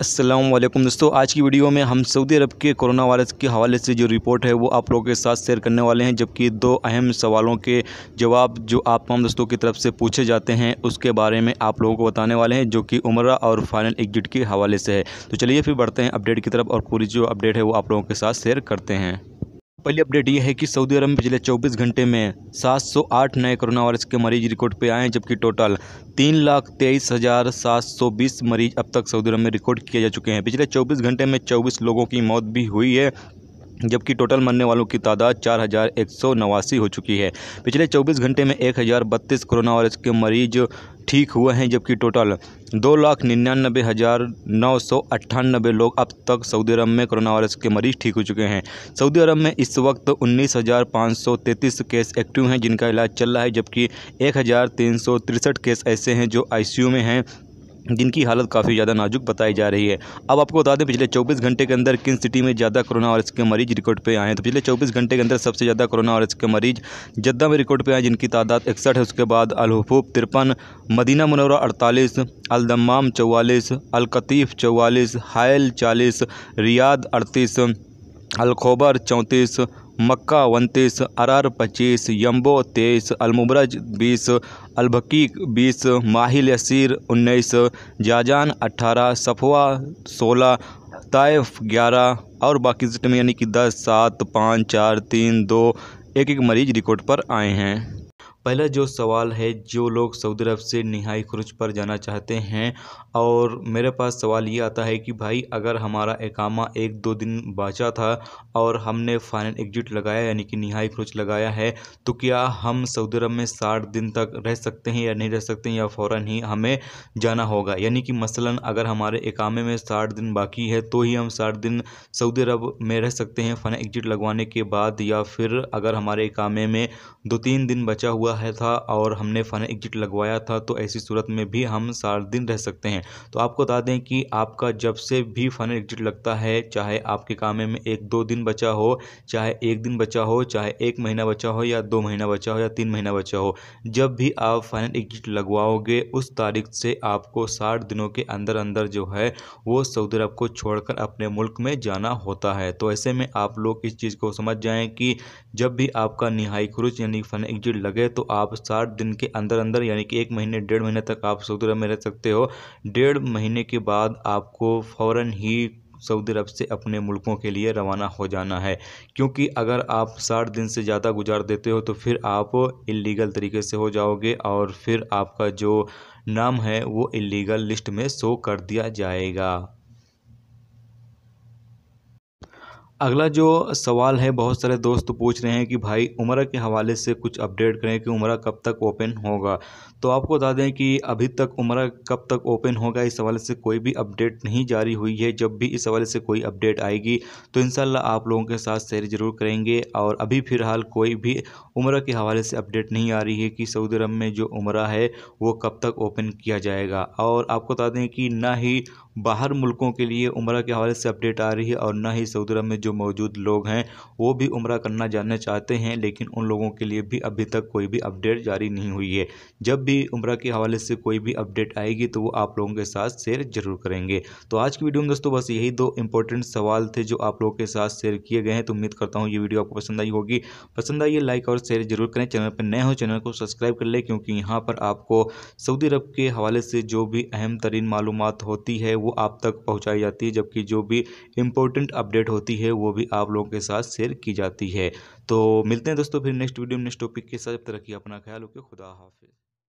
असलम दोस्तों आज की वीडियो में हम सऊदी अरब के कोरोना वायरस के हवाले से जो रिपोर्ट है वो आप लोगों के साथ शेयर करने वाले हैं जबकि दो अहम सवालों के जवाब जो आप तमाम दोस्तों की तरफ से पूछे जाते हैं उसके बारे में आप लोगों को बताने वाले हैं जो कि उम्र और फाइनल एग्जिट के हवाले से है तो चलिए फिर बढ़ते हैं अपडेट की तरफ और पूरी जो अपडेट है वो आप लोगों के साथ शेयर करते हैं पहली अपडेट ये है कि सऊदी अरब में पिछले 24 घंटे में 708 नए कोरोना वायरस के मरीज रिकॉर्ड पे आए हैं जबकि टोटल तीन लाख तेईस हज़ार सात सौ बीस मरीज अब तक सऊदी अरब में रिकॉर्ड किए जा चुके हैं पिछले 24 घंटे में 24 लोगों की मौत भी हुई है जबकि टोटल मरने वालों की तादाद चार हज़ार एक सौ नवासी हो चुकी है पिछले चौबीस घंटे में एक हज़ार बत्तीस कोरोना वायरस के मरीज ठीक हुए हैं जबकि टोटल दो लाख निन्यानबे हज़ार नौ सौ अट्ठानबे लोग अब तक सऊदी अरब में कोरोना वायरस के मरीज ठीक हो चुके हैं सऊदी अरब में इस वक्त उन्नीस हज़ार पाँच सौ तैंतीस केस एक्टिव हैं जिनका इलाज चल रहा है जबकि एक हज़ार तीन सौ तिरसठ केस ऐसे हैं जो आईसीयू में हैं जिनकी हालत काफ़ी ज़्यादा नाजुक बताई जा रही है अब आपको बता दें पिछले 24 घंटे के अंदर किन सिटी में ज़्यादा कोरोना वायरस के मरीज रिकॉर्ड पे आए हैं तो पिछले 24 घंटे के अंदर सबसे ज़्यादा कोरोना वायरस के मरीज जद्दा में रिकॉर्ड पे आए जिनकी तादाद इकसठ है उसके बाद अलहफूब तिरपन मदीना मनोरा अड़तालीस अलदमाम चौवालीस अलकतीफ़ चौवालीस हायल चालीस रियाद अड़तीस अलखोबर चौंतीस मक्का उनतीस अरार पच्चीस यम्बो तेईस अलमुबरज बीस अलभकीक बीस माहिल यसीर उन्नीस जाजान अट्ठारह सफवा सोलह तयफ़ ग्यारह और बाकी सिस्टम यानी कि दस सात पाँच चार तीन दो एक एक मरीज रिकॉर्ड पर आए हैं पहला जो सवाल है जो लोग सऊदी अरब से निहाई खुरुज पर जाना चाहते हैं और मेरे पास सवाल ये आता है कि भाई अगर हमारा एकामा एक दो दिन बचा था और हमने फाइनल एग्जिट लगाया यानी कि निहाई खुरुज लगाया है तो क्या हम सऊदी अरब में साठ दिन तक रह सकते हैं या नहीं रह सकते या फ़ौर ही हमें जाना होगा यानी कि मसला अगर हमारे एकामे में साठ दिन बाकी है तो ही हम साठ दिन सऊदी अरब में रह सकते हैं फाइनल एग्जिट लगवाने के बाद या फिर अगर हमारे एकामे में दो तीन दिन बचा हुआ है था और हमने फ़न एग्जिट लगवाया था तो ऐसी सूरत में भी हम सात दिन रह सकते हैं तो आपको बता दें कि आपका जब से भी फाइनल एग्जिट लगता है चाहे आपके कामे में एक दो दिन बचा हो चाहे एक दिन बचा हो चाहे एक महीना बचा हो या दो महीना बचा हो या तीन महीना बचा हो जब भी आप फाइनल एग्जिट लगवाओगे उस तारीख से आपको साठ दिनों के अंदर अंदर जो है वो सऊदी अरब को छोड़कर अपने मुल्क में जाना होता है तो ऐसे में आप लोग इस चीज़ को समझ जाएँ कि जब भी आपका निहाई खुरुज यानी फन एग्जिट लगे तो आप साठ दिन के अंदर अंदर यानी कि एक महीने डेढ़ महीने तक आप सऊदी अरब में रह सकते हो डेढ़ महीने के बाद आपको फ़ौर ही सऊदी अरब से अपने मुल्कों के लिए रवाना हो जाना है क्योंकि अगर आप साठ दिन से ज़्यादा गुजार देते हो तो फिर आप इलीगल तरीके से हो जाओगे और फिर आपका जो नाम है वो इलीगल लिस्ट में शो कर दिया जाएगा अगला जो सवाल है बहुत सारे दोस्त पूछ रहे हैं कि भाई उम्र के हवाले से कुछ अपडेट करें कि उम्र कब तक ओपन होगा तो आपको बता दें कि अभी तक उम्र कब तक ओपन होगा इस हवाले से कोई भी अपडेट नहीं जारी हुई है जब भी इस हवाले से कोई अपडेट आएगी तो इन आप लोगों के साथ शेयर ज़रूर करेंगे और अभी फ़िलहाल कोई भी उम्र के हवाले से अपडेट नहीं आ रही है कि सऊदी अरब में जो उम्र है वो कब तक ओपन किया जाएगा और आपको बता दें कि ना ही बाहर मुल्कों के लिए उम्र के हवाले से अपडेट आ रही है और न ही सऊदी अरब में जो मौजूद लोग हैं वो भी उम्र करना जानना चाहते हैं लेकिन उन लोगों के लिए भी अभी तक कोई भी अपडेट जारी नहीं हुई है जब भी उम्र के हवाले से कोई भी अपडेट आएगी तो वो आप लोगों के साथ शेयर जरूर करेंगे तो आज की वीडियो में दोस्तों बस यही दो इंपॉर्टेंट सवाल थे जो आप लोगों के साथ शेयर किए गए हैं तो उम्मीद करता हूँ ये वीडियो आपको पसंद आई होगी पसंद आई है लाइक और शेयर जरूर करें चैनल पर नए हो चैनल को सब्सक्राइब कर लें क्योंकि यहाँ पर आपको सऊदी अरब के हवाले से जो भी अहम तरीन मालूम होती है वो आप तक पहुंचाई जाती है जबकि जो भी इम्पोर्टेंट अपडेट होती है वो भी आप लोगों के साथ शेयर की जाती है तो मिलते हैं दोस्तों फिर नेक्स्ट वीडियो में नेक्स्ट टॉपिक के साथ जब तक रखिए अपना ख्याल रखिए खुदा हाफिज़